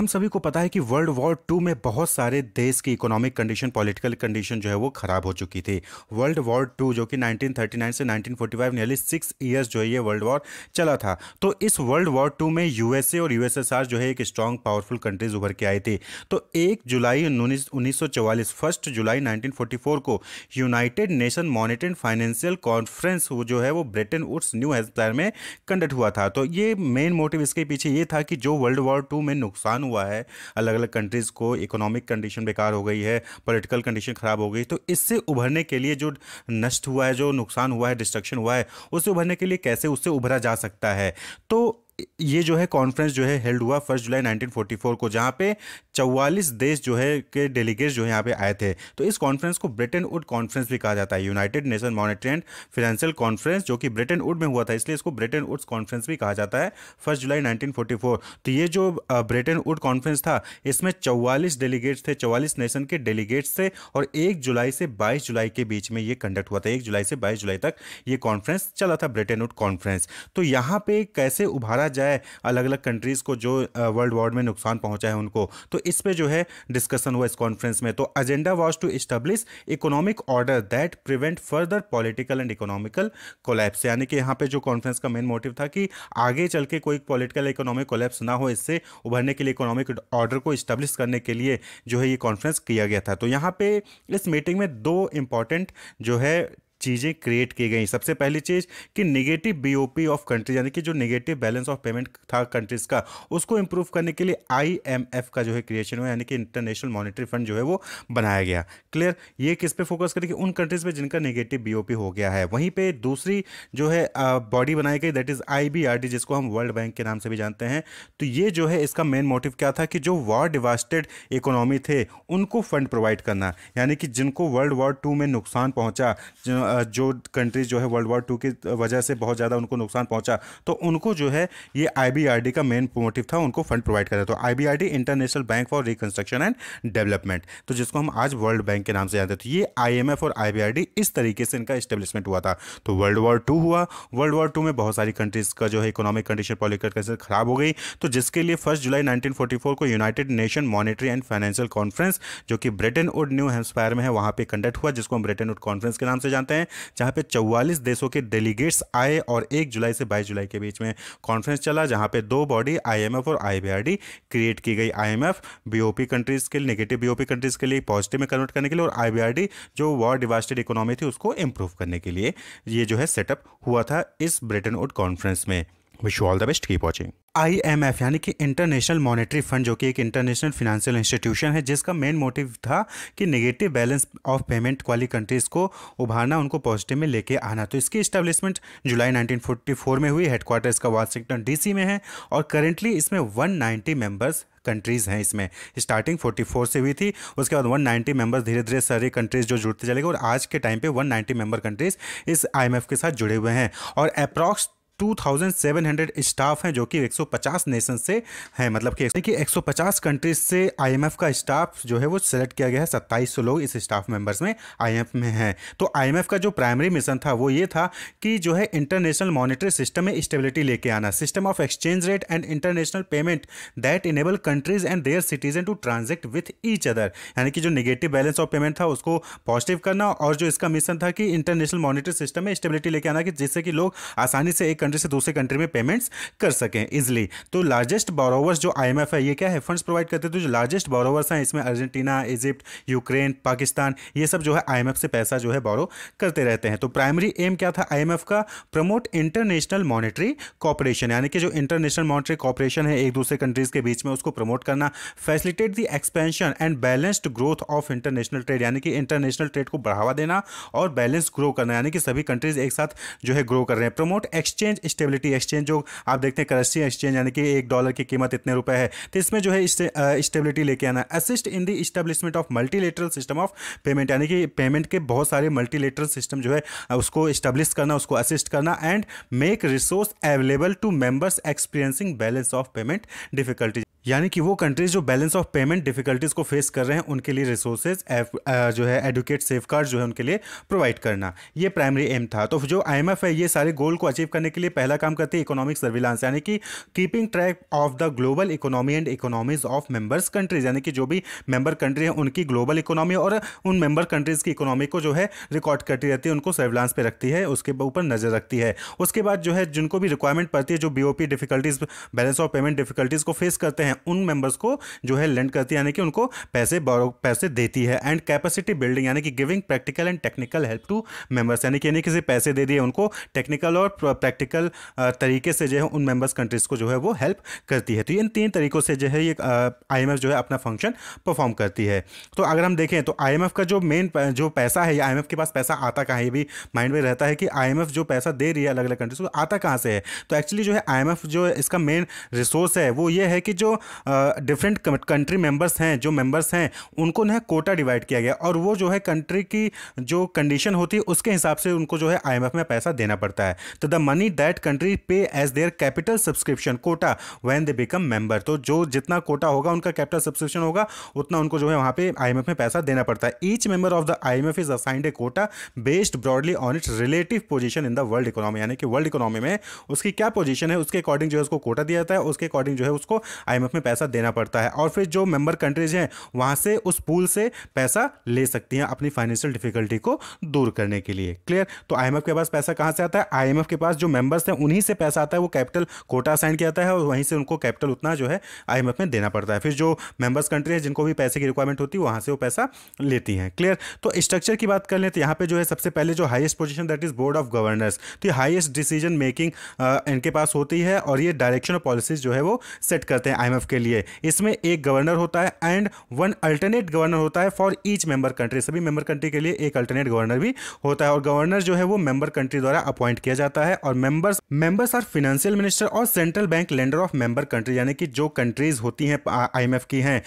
हम सभी को पता है कि वर्ल्ड वॉर टू में बहुत सारे देश की इकोनॉमिक कंडीशन पॉलिटिकल कंडीशन जो है वो ख़राब हो चुकी थी वर्ल्ड वॉर टू जो कि 1939 से 1945 नियरली सिक्स ईयर्स जो है ये वर्ल्ड वॉर चला था तो इस वर्ल्ड वॉर टू में यूएसए और यूएसएसआर जो है एक स्ट्रांग पावरफुल कंट्रीज उभर के आई थी तो एक जुलाई उन्नीस सौ फर्स्ट जुलाई नाइनटीन को United Nation monitoring financial conference जो है वो ब्रिटेन उड्स न्यू हेल्थ में कंडक्ट हुआ था तो ये मेन मोटिव इसके पीछे ये था कि जो वर्ल्ड वॉर टू में नुकसान हुआ है अलग अलग कंट्रीज़ को इकोनॉमिक कंडीशन बेकार हो गई है पॉलिटिकल कंडीशन ख़राब हो गई तो इससे उभरने के लिए जो नष्ट हुआ है जो नुकसान हुआ है डिस्ट्रक्शन हुआ है उससे उभरने के लिए कैसे उससे उभरा जा सकता है तो ये जो है कॉन्फ्रेंस जो है हेल्ड हुआ फर्स्ट जुलाई 1944 को जहाँ पे 44 देश जो है के डेलीगेट्स जो है यहाँ पे आए थे तो इस कॉन्फ्रेंस को ब्रिटेन वुड कॉन्फ्रेंस भी कहा जाता है United Nation monetary and financial conference जो कि ब्रिटेन वुड में हुआ था इसलिए इसको ब्रिटेन वुड्स कॉन्फ्रेंस भी कहा जाता है फर्स्ट जुलाई नाइनटीन तो ये जो ब्रिटेन वुड कॉन्फ्रेंस था इसमें चौवालीस डेलीगेट्स थे चौवालीस नेशन के डेलीगेट्स थे और एक जुलाई से बाईस जुलाई के बीच में ये कंडक्ट हुआ था एक जुलाई से बाईस जुलाई तक ये कॉन्फ्रेंस चला था ब्रिटेन वुड कॉन्फ्रेंस तो यहाँ पे कैसे उभारा जाए अलग अलग कंट्रीज़ को जो वर्ल्ड वॉर में नुकसान पहुँचा है उनको तो इस पर जो है डिस्कशन हुआ इस कॉन्फ्रेंस में तो agenda was to establish economic order that prevent further political and economical collapse यानी कि यहाँ पे जो कॉन्फ्रेंस का मेन मोटिव था कि आगे चल के कोई पॉलिटिकल इकोनॉमिक कोलैप्स ना हो इससे उभरने के लिए इकोनॉमिक ऑर्डर को इस्टेब्लिश करने के लिए जो है ये कॉन्फ्रेंस किया गया था तो यहाँ पे इस मीटिंग में दो इम्पॉर्टेंट जो है चीज़ें क्रिएट की गई सबसे पहली चीज़ कि निगेटिव बीओपी ऑफ कंट्री यानी कि जो निगेटिव बैलेंस ऑफ पेमेंट था कंट्रीज़ का उसको इम्प्रूव करने के लिए आईएमएफ का जो है क्रिएशन हुआ यानी कि इंटरनेशनल मॉनिटरी फंड जो है वो बनाया गया क्लियर ये किस पे फोकस करेगी उन कंट्रीज़ पर जिनका निगेटिव बी हो गया है वहीं पर दूसरी जो है बॉडी बनाई गई दैट इज़ आई जिसको हम वर्ल्ड बैंक के नाम से भी जानते हैं तो ये जो है इसका मेन मोटिव क्या था कि जो वॉर डिवास्टेड इकोनॉमी थे उनको फंड प्रोवाइड करना यानी कि जिनको वर्ल्ड वॉर टू में नुकसान पहुंचा जो कंट्रीज जो है वर्ल्ड वॉर टू की वजह से बहुत ज़्यादा उनको नुकसान पहुंचा तो उनको जो है ये आई का मेन मोटिव था उनको फंड प्रोवाइड करना तो I International Bank for Reconstruction and Development तो जिसको हम आज वर्ल्ड बैंक के नाम से जानते थे तो ये आई और आई इस तरीके से इनका स्टेब्लिशमेंट हुआ था तो वर्ल्ड वॉर टू हुआ वर्ल्ड वॉर टू में बहुत सारी कंट्रीज़ का जो है इकोनॉमिक कंडीशन पॉलिटिकल कंडीशन खराब हो गई तो जिसके लिए फर्स्ट जुलाई 1944 को United Nation monetary and financial conference जो कि ब्रिटेन उड न्यू हेम्सफायर में है वहां पे कंडक्ट हुआ जिसको हम ब्रिटेन उड कॉन्फ्रेंस के नाम से जानते हैं हैं जहाँ पे चौवालीस देशों के डेलीगेट्स आए और एक जुलाई से बाईस जुलाई के बीच में कॉन्फ्रेंस चला जहाँ पे दो बॉडी आईएमएफ और आईबीआरडी क्रिएट की गई आईएमएफ बीओपी कंट्रीज़ के लिए नेगेटिव बीओपी कंट्रीज़ के लिए पॉजिटिव में कन्वर्ट करने के लिए और आईबीआरडी जो वॉर डिवास्टेड इकोनॉमी थी उसको इम्प्रूव करने के लिए ये जो है सेटअप हुआ था इस ब्रिटन वुड कॉन्फ्रेंस में wish you all the best keep watching IMF यानी कि इंटरनेशनल मॉनेटरी फंड जो कि एक इंटरनेशनल फिनेंशियल इंस्टीट्यूशन है जिसका मेन मोटिव था कि नेगेटिव बैलेंस ऑफ पेमेंट वाली कंट्रीज़ को उभारना उनको पॉजिटिव में लेके आना तो इसकी इस्टेब्लिशमेंट जुलाई 1944 में हुई हेडक्वार्टर इसका वाशिंगटन डीसी में है और करेंटली इसमें 190 मेंबर्स कंट्रीज़ हैं इसमें स्टार्टिंग 44 से हुई थी उसके बाद 190 मेंबर्स धीरे धीरे सारी कंट्रीज़ जो जुड़ते चले गए और आज के टाइम पे 190 मेंबर कंट्रीज़ इस आईएमएफ के साथ जुड़े हुए हैं और अप्रॉक्स 2,700 स्टाफ हैं जो कि 150 नेशन से हैं मतलब कि सौ 150 कंट्रीज से आईएमएफ का स्टाफ जो है वो सेलेक्ट किया गया है सत्ताईस लोग इस स्टाफ मेंबर्स में आईएमएफ में हैं तो आईएमएफ का जो प्राइमरी मिशन था वो ये था कि जो है इंटरनेशनल मॉनिटरी सिस्टम में स्टेबिलिटी लेके आना system of exchange rate and international payment that enable countries and their citizen to transact with each other यानी कि जो निगेटिव बैलेंस ऑफ पेमेंट था उसको पॉजिटिव करना और जो इसका मिशन था कि इंटरनेशनल मॉनिटरी सिस्टम में स्टेबिलिटी लेके आना कि जिससे कि लोग आसानी से एक कंट्री से दूसरे कंट्री में पेमेंट्स कर सकें इजिली तो लार्जेस्ट बोरोवर्स जो आई है ये क्या है फंड्स प्रोवाइड करते हैं तो जो लार्जेस्ट बोरोवर्स हैं इसमें अर्जेंटीना इजिप्ट यूक्रेन पाकिस्तान ये सब जो है आई से पैसा जो है बोरो करते रहते हैं तो प्राइमरी एम क्या था आई का प्रमोट इंटरनेशनल मॉनिटरी कॉपरेशन यानी कि जो इंटरनेशनल मॉनिटरी कॉपरेशन है एक दूसरे कंट्रीज़ के बीच में उसको प्रमोट करना facilitate the expansion and balanced growth of international trade यानी कि इंटरनेशनल ट्रेड को बढ़ावा देना और बैलेंस ग्रो करना यानी कि सभी कंट्रीज एक साथ जो है ग्रो कर रहे हैं प्रमोट एक्सचेंज स्टेबिलिटी एक्सचेंज जो आप देखते हैं करेंसी एक्सचेंज यानी कि एक डॉलर की कीमत इतने रुपए है तो इसमें जो है स्टेबिलिटी लेके आना assist in the establishment of multilateral system of payment यानी कि पेमेंट के बहुत सारे मल्टीलेटरल सिस्टम जो है उसको स्टेब्लिश करना उसको असिस्ट करना and make resource available to members experiencing balance of payment difficulties यानी कि वो कंट्रीज जो बैलेंस ऑफ पेमेंट डिफिकल्टीज को फेस कर रहे हैं उनके लिए रिसोर्सेज जो है एडुकेट सेफ जो है उनके लिए प्रोवाइड करना ये प्राइमरी एम था तो जो आई है ये सारे गोल को अचीव करने के लिए पहला काम करती है इकोनॉमिक सर्विलांस यानी कि keeping track of the global economy and economies of members countries यानी कि जो भी मेंबर कंट्री है उनकी ग्लोबल इकोनॉमी और उन मेंबर कंट्रीज की इकोनॉमी को जो है रिकॉर्ड करती रहती है उनको सर्विलांस पर रखती है उसके ऊपर नजर रखती है उसके बाद जो है जिनको भी रिक्वायरमेंट पड़ती है जो बी difficulties balance of payment difficulties को फेस करते हैं हैं उन मेंबर्स को जो है लेंड करती है यानी कि उनको पैसे पैसे देती है एंड कैपेसिटी बिल्डिंग यानी कि giving practical and technical help to members यानी कि यानी किसी पैसे दे दिए उनको टेक्निकल और प्रैक्टिकल तरीके से जो है उन मेंबर्स कंट्रीज़ को जो है वो हेल्प करती है तो इन तीन तरीकों से जो है ये आई जो है अपना फंक्शन परफॉर्म करती है तो अगर हम देखें तो आई का जो मेन जो पैसा है या आई के पास पैसा आता कहाँ ये भी माइंड में रहता है कि आई जो पैसा दे रही है अलग अलग कंट्रीज़ को आता कहाँ से है तो एक्चुअली जो है आई जो इसका मेन रिसोर्स है वो ये है कि जो डिफरेंट कंट्री मेंबर्स हैं जो मेंबर्स हैं उनको ना कोटा डिवाइड किया गया और वो जो है कंट्री की जो कंडीशन होती है उसके हिसाब से उनको जो है आईएमएफ में पैसा देना पड़ता है तो the money that country pay as their capital subscription quota when they become member तो जो जितना कोटा होगा उनका कैपिटल सब्सक्रिप्शन होगा उतना उनको जो है वहाँ पे आईएमएफ में पैसा देना पड़ता है each member of the I M is assigned a quota based broadly on its relative position in the world economy यानी कि वर्ल्ड इकोनॉमी में उसकी क्या पोजिशन है उसके अकॉर्डिंग जो है उसको कोटा दिया जाता है उसके अकॉर्डिंग जो है उसको आई अमाउंट में पैसा देना पड़ता है और फिर जो मेंबर कंट्रीज हैं वहाँ से उस पूल से पैसा ले सकती हैं अपनी फाइनेंशियल डिफिकल्टी को दूर करने के लिए क्लियर तो आई के पास पैसा कहाँ से आता है आईएमएफ के पास जो मेंबर्स हैं उन्हीं से पैसा आता है वो कैपिटल कोटा साइन किया जाता है और वहीं से उनको कैपिटल उतना जो है आई में देना पड़ता है फिर जो मेंबर्स कंट्री है जिनको भी पैसे की रिक्वायरमेंट होती है वहाँ से वो पैसा लेती हैं क्लियर तो स्ट्रक्चर की बात कर लें तो यहाँ पर जो है सबसे पहले जो highest position that is board of governors तो ये डिसीजन मेकिंग इनके पास होती है और ये डायरेक्शन ऑफ पॉलिसीज जो है वो सेट करते हैं आई रिजर्व के लिए इसमें एक गवर्नर होता है एंड वन अल्टरनेट गवर्नर होता है फॉर ईच मेंबर कंट्री सभी मेंबर कंट्री के लिए एक अल्टरनेट गवर्नर भी होता है और गवर्नर जो है वो मेंबर कंट्री द्वारा अपॉइंट किया जाता है और members members are financial minister और central bank lender of member country यानी कि जो कंट्रीज होती हैं आई की हैं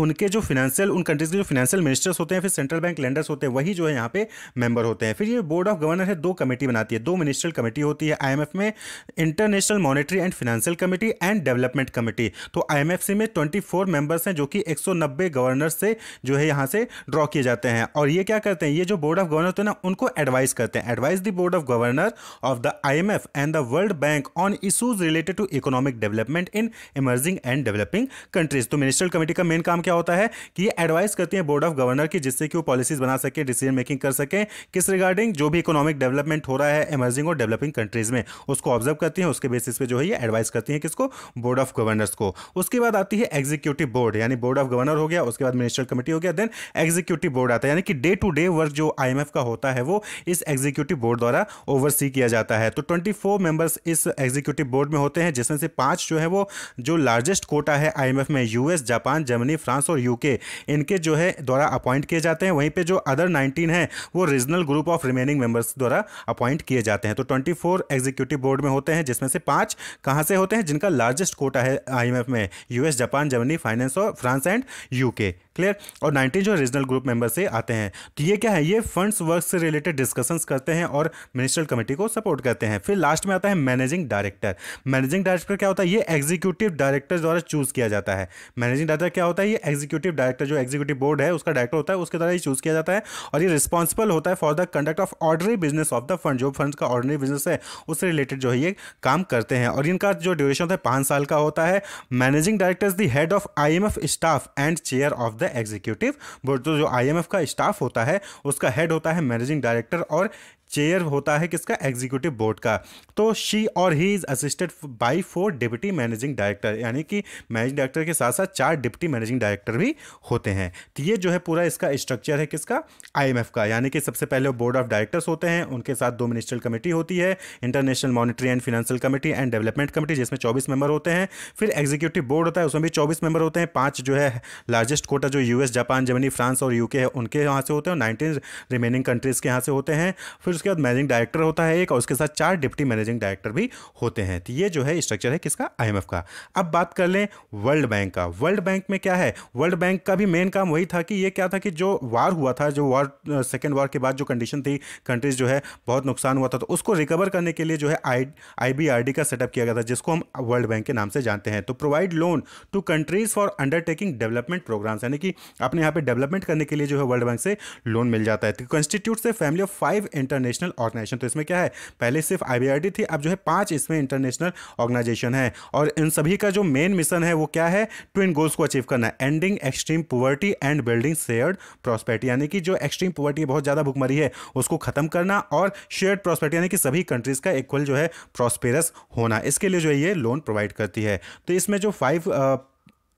उनके जो फिनेंशियल उन कंट्रीज के जो फिनेंशियल मिनिस्टर्स होते हैं फिर सेंट्रल बैंक लेंडर्स होते हैं वही जो है यहाँ पे मेंबर होते हैं फिर ये बोर्ड ऑफ गवर्नर है दो कमेटी बनाती है दो मिनिस्ट्रियल कमेटी होती है आईएमएफ में international monetary and financial committee and development committee तो आई एमएफसी में 24 मेंबर्स हैं जो कि 190 गवर्नर्स से जो है यहाँ से ड्रॉ किए जाते हैं और ये क्या करते हैं ये जो बोर्ड ऑफ गवर्नर तो ना उनको एडवाइस करते हैं advise the board of governor of the I and the World Bank on issues related to economic development in emerging and developing countries तो मिनिस्ट्रियल कमेटी का मेन काम क्या होता है कि ये एडवाइस करती है बोर्ड ऑफ गवर्नर की जिससे कि वो पॉलिसीज बना सके डिसीजन मेकिंग कर सके किस रिगार्डिंग जो भी इकोनॉमिक डेवलपमेंट हो रहा है इमर्जिंग और डेवलपिंग कंट्रीज में उसको ऑब्जर्व करती है उसके बेसिस पे जो है ये एडवाइस करती है किसको बोर्ड ऑफ गवर्नर्स को उसके उसके बाद आती है एग्जीक्यूटिव बोर्ड यानी बोर्ड ऑफ गवर्नर हो गया उसके बाद मिनिस्टर कमेटी हो गया देन एग्जीक्यूटिव बोर्ड आता है यानी कि डे टू डे वर्क जो आई का होता है वो इस एग्जीक्यूटिव बोर्ड द्वारा ओवरसी किया जाता है तो ट्वेंटी मेंबर्स इस एग्जीक्यूटिव बोर्ड में होते हैं जिसमें से पाँच जो है वो जो लार्जेस्ट कोटा है आई में यूएस जापान जर्मनी फ्रांस और यूके इनके जो है द्वारा अपॉइंट किए जाते हैं वहीं पर जो अदर नाइनटीन है वो regional group of remaining members द्वारा अपॉइंट किए जाते हैं तो ट्वेंटी एग्जीक्यूटिव बोर्ड में होते हैं जिसमें से पाँच कहाँ से होते हैं जिनका लार्जेस्ट कोटा है आई में यूएस जापान जर्मनी फाइनेंस और फ्रांस एंड यूके क्लियर और 90 जो रीजनल ग्रुप मेंबर से आते हैं तो ये क्या है ये फंड्स वर्क से रिलेटेड डिस्कशंस करते हैं और मिनिस्ट्रल कमेटी को सपोर्ट करते हैं फिर लास्ट में आता है मैनेजिंग डायरेक्टर मैनेजिंग डायरेक्टर क्या होता है ये एग्जीक्यूटिव डायरेक्टर द्वारा चूज किया जाता है मैनेजिंग डायरेक्टर क्या होता है ये एग्जीक्यूटिव डायरेक्टर जो एग्जीक्यूटिव बोर्ड है उसका डायरेक्टर होता है उसके द्वारा ही चूज किया जाता है और ये रिस्पॉन्सिबल होता है for the conduct of ordinary business of the fund जो फंड का ऑर्डनरी बिजनेस है उससे रिलेटेड जो है ये काम करते हैं और इनका जो ड्यूरेशन होता है पाँच साल का होता है managing director is the head of I staff and chair of the executive board तो जो आईएमएफ का स्टाफ होता है उसका हेड होता है मैनेजिंग डायरेक्टर और चेयर होता है किसका एग्जीक्यूटिव बोर्ड का तो शी और he is assisted by four deputy managing director यानी कि मैनेजिंग डायरेक्टर के साथ साथ चार डिप्टी मैनेजिंग डायरेक्टर भी होते हैं तो ये जो है पूरा इसका स्ट्रक्चर है किसका आईएमएफ का यानी कि सबसे पहले बोर्ड ऑफ डायरेक्टर्स होते हैं उनके साथ दो मिनिस्ट्रियल कमेटी होती है international monetary and financial committee and development committee जिसमें चौबीस मेंबर होते हैं फिर एग्जीक्यूटिव बोर्ड होता है उसमें भी चौबीस मेंबर होते हैं पाँच जो है लार्जेस्ट कोटा जो यूएस जापान जर्मनी फ्रांस और यूके है उनके यहाँ से होते हैं नाइनटीन रिमेनिंग कंट्रीज़ के यहाँ से होते हैं फिर उसके बाद मैनेजिंग डायरेक्टर होता है एक और उसके साथ चार डिप्टी मैनेजिंग डायरेक्टर भी होते हैं तो ये जो है स्ट्रक्चर है किसका आईएमएफ का अब बात कर लें वर्ल्ड बैंक का वर्ल्ड बैंक में क्या है वर्ल्ड बैंक का भी मेन काम वही था कि ये क्या था कि जो वार हुआ था जो वार सेकेंड वार के बाद जो कंडीशन थी कंट्रीज जो है बहुत नुकसान हुआ था तो उसको रिकवर करने के लिए जो है आई आई का सेटअप किया गया था जिसको हम वर्ल्ड बैंक के नाम से जानते हैं तो provide loan to countries for undertaking development programs यानी कि अपने यहाँ पे डेवलपमेंट करने के लिए जो है वर्ल्ड बैंक से लोन मिल जाता है तो कंस्टिट्यूट से family of five international international organization तो इसमें क्या है पहले सिर्फ आई थी अब जो है पांच इसमें इंटरनेशनल ऑर्गेनाइजेशन है और इन सभी का जो मेन मिशन है वो क्या है ट्विन गोल्स को अचीव करना ending extreme poverty and building shared prosperity यानी कि जो एक्सट्रीम पुवर्टी बहुत ज़्यादा भुखमरी है उसको खत्म करना और शेयर्ड प्रॉस्पेरिटी यानी कि सभी कंट्रीज का इक्वल जो है प्रॉस्पेरस होना इसके लिए जो है ये लोन प्रोवाइड करती है तो इसमें जो फाइव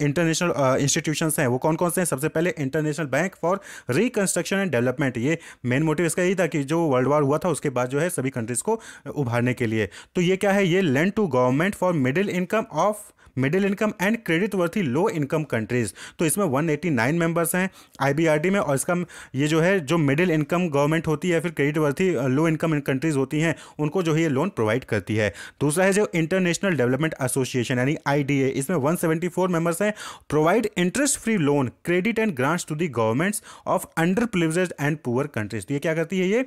इंटरनेशनल इंस्टीट्यूशंस हैं वो कौन कौन से हैं सबसे पहले International Bank for Reconstruction and Development ये मेन मोटिव इसका यही था कि जो वर्ल्ड वार हुआ था उसके बाद जो है सभी कंट्रीज़ को उभारने के लिए तो ये क्या है ये lend to government for middle income of middle income and creditworthy low income countries तो इसमें 189 मेंबर्स हैं डी में और इसका ये जो है जो मिडिल इनकम गवर्नमेंट होती है फिर creditworthy low income countries होती हैं उनको जो है ये लोन प्रोवाइड करती है दूसरा है जो इंटरनेशनल डेवलपमेंट एसोसिएशन यानी आई इसमें वन मेंबर्स हैं है provide interest free loan credit and grants to the governments of under privilege and poor countries तो ये क्या करती है ये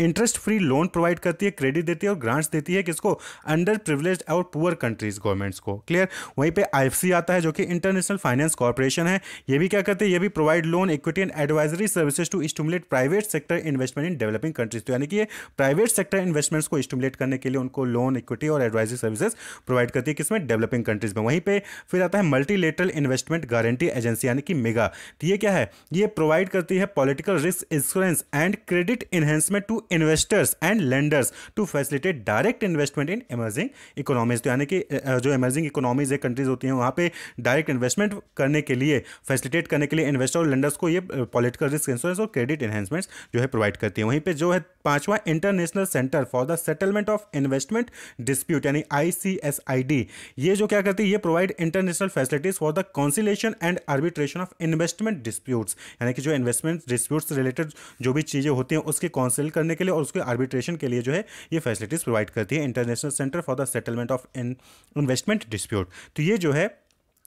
इंटरेस्ट फ्री लोन प्रोवाइड करती है क्रेडिट देती है और ग्रांट्स देती है किसको अंडर प्रिविलेज और पुअर कंट्रीज गवर्नमेंट्स को क्लियर वहीं पे आईएफसी आता है जो कि इंटरनेशनल फाइनेंस कॉरपोरेशन है ये भी क्या करते हैं ये भी provide loan equity and advisory services to stimulate private sector investment in developing countries तो यानी कि ये प्राइवेट सेक्टर इन्वेस्टमेंट्स को स्टूमुलेट करने के लिए उनको लोन इक्विटी और एडवाइजरी सर्विसेज प्रोवाइड करती है किसमें डेवलपिंग कंट्रीज में वहीं पर फिर आता है मल्टीलेटरल इन्वेस्टमेंट गारंटी एजेंसी यानी कि मेगा तो ये क्या है ये प्रोवाइड करती है political risk insurance and credit enhancement to investors and lenders to facilitate direct investment in emerging economies तो यानी कि जो इमर्जिंग इकोनॉमीज है कंट्रीज होती हैं वहाँ पे डायरेक्ट इन्वेस्टमेंट करने के लिए फैसिलिटेट करने के लिए इन्वेस्टर और लेंडर्स को ये पॉलिटिकल रिस्क इंश्योरेंस और क्रेडिट इन्हेंसमेंट्स जो है प्रोवाइड करती है वहीं पर जो है पांचवा International Centre for the Settlement of Investment Dispute यानी आईसीएसआईडी ये जो क्या करती है ये provide international facilities for the conciliation and arbitration of investment disputes यानी कि जो इन्वेस्टमेंट डिस्प्यूट्स रिलेटेड जो भी चीज़ें होती हैं उसके काउंसिल करने के लिए और उसके आर्बिट्रेशन के लिए जो है ये फैसिलिटीज़ प्रोवाइड करती है International Centre for the Settlement of in Investment Dispute तो ये जो है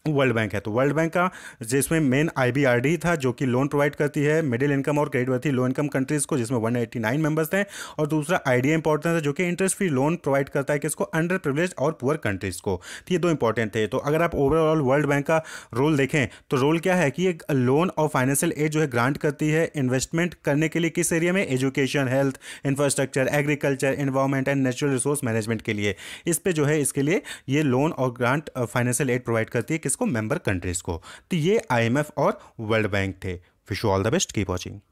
वर्ल्ड बैंक है तो वर्ल्ड बैंक का जिसमें मेन आईबीआरडी था जो कि लोन प्रोवाइड करती है मिडिल इनकम और creditworthy low income countries को जिसमें 189 मेंबर्स थे और दूसरा आईडीए इंपॉर्टेंट है जो कि इंटरेस्ट फ्री लोन प्रोवाइड करता है किसको अंडर प्रिवलेज और पुअर कंट्रीज़ को तो ये दो इंपॉर्टेंट थे तो अगर आप ओवरऑल वर्ल्ड बैंक का रोल देखें तो रोल क्या है कि ये लोन और फाइनेंशियल एड जो है ग्रांट करती है इन्वेस्टमेंट करने के लिए किस एरिया में education health infrastructure agriculture environment and natural resource management के लिए इस पर जो है इसके लिए ये लोन और ग्रांट फाइनेंशियल एड प्रोवाइड करती है किसको मेंबर कंट्रीज़ को तो ये आईएमएफ और वर्ल्ड बैंक थे wish you all the best keep watching